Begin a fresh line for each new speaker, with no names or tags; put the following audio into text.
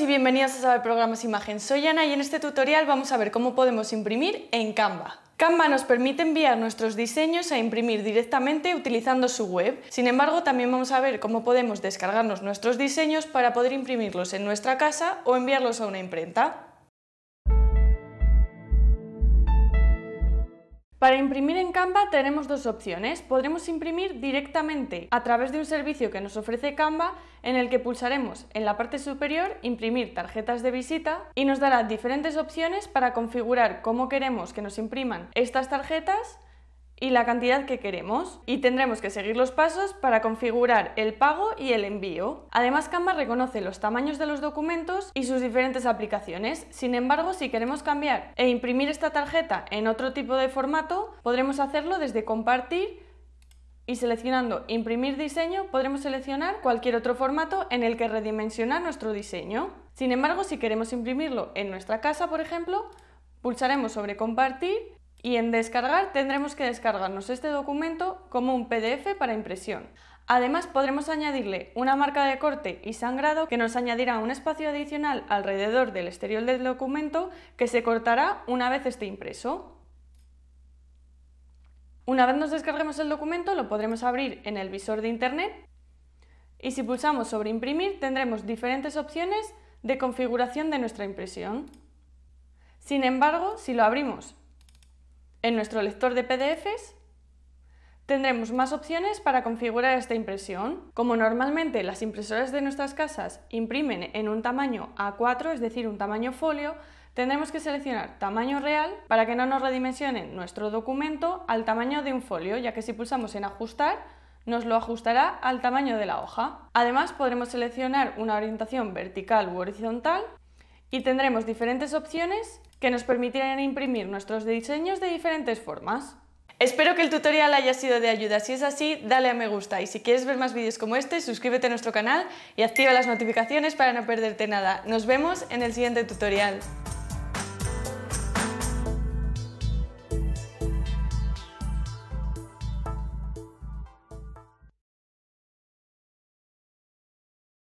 y bienvenidos a Saber Programas e Imagen. Soy Ana y en este tutorial vamos a ver cómo podemos imprimir en Canva. Canva nos permite enviar nuestros diseños a imprimir directamente utilizando su web. Sin embargo, también vamos a ver cómo podemos descargarnos nuestros diseños para poder imprimirlos en nuestra casa o enviarlos a una imprenta. Para imprimir en Canva tenemos dos opciones. Podremos imprimir directamente a través de un servicio que nos ofrece Canva en el que pulsaremos en la parte superior imprimir tarjetas de visita y nos dará diferentes opciones para configurar cómo queremos que nos impriman estas tarjetas y la cantidad que queremos y tendremos que seguir los pasos para configurar el pago y el envío. Además, Canva reconoce los tamaños de los documentos y sus diferentes aplicaciones. Sin embargo, si queremos cambiar e imprimir esta tarjeta en otro tipo de formato, podremos hacerlo desde compartir y seleccionando imprimir diseño podremos seleccionar cualquier otro formato en el que redimensionar nuestro diseño. Sin embargo, si queremos imprimirlo en nuestra casa, por ejemplo, pulsaremos sobre compartir y en descargar tendremos que descargarnos este documento como un PDF para impresión. Además podremos añadirle una marca de corte y sangrado que nos añadirá un espacio adicional alrededor del exterior del documento que se cortará una vez esté impreso. Una vez nos descarguemos el documento lo podremos abrir en el visor de internet y si pulsamos sobre imprimir tendremos diferentes opciones de configuración de nuestra impresión. Sin embargo, si lo abrimos en nuestro lector de PDFs tendremos más opciones para configurar esta impresión. Como normalmente las impresoras de nuestras casas imprimen en un tamaño A4, es decir, un tamaño folio, tendremos que seleccionar tamaño real para que no nos redimensionen nuestro documento al tamaño de un folio, ya que si pulsamos en ajustar, nos lo ajustará al tamaño de la hoja. Además, podremos seleccionar una orientación vertical u horizontal y tendremos diferentes opciones que nos permitirán imprimir nuestros diseños de diferentes formas. Espero que el tutorial haya sido de ayuda, si es así dale a me gusta y si quieres ver más vídeos como este suscríbete a nuestro canal y activa las notificaciones para no perderte nada. Nos vemos en el siguiente tutorial.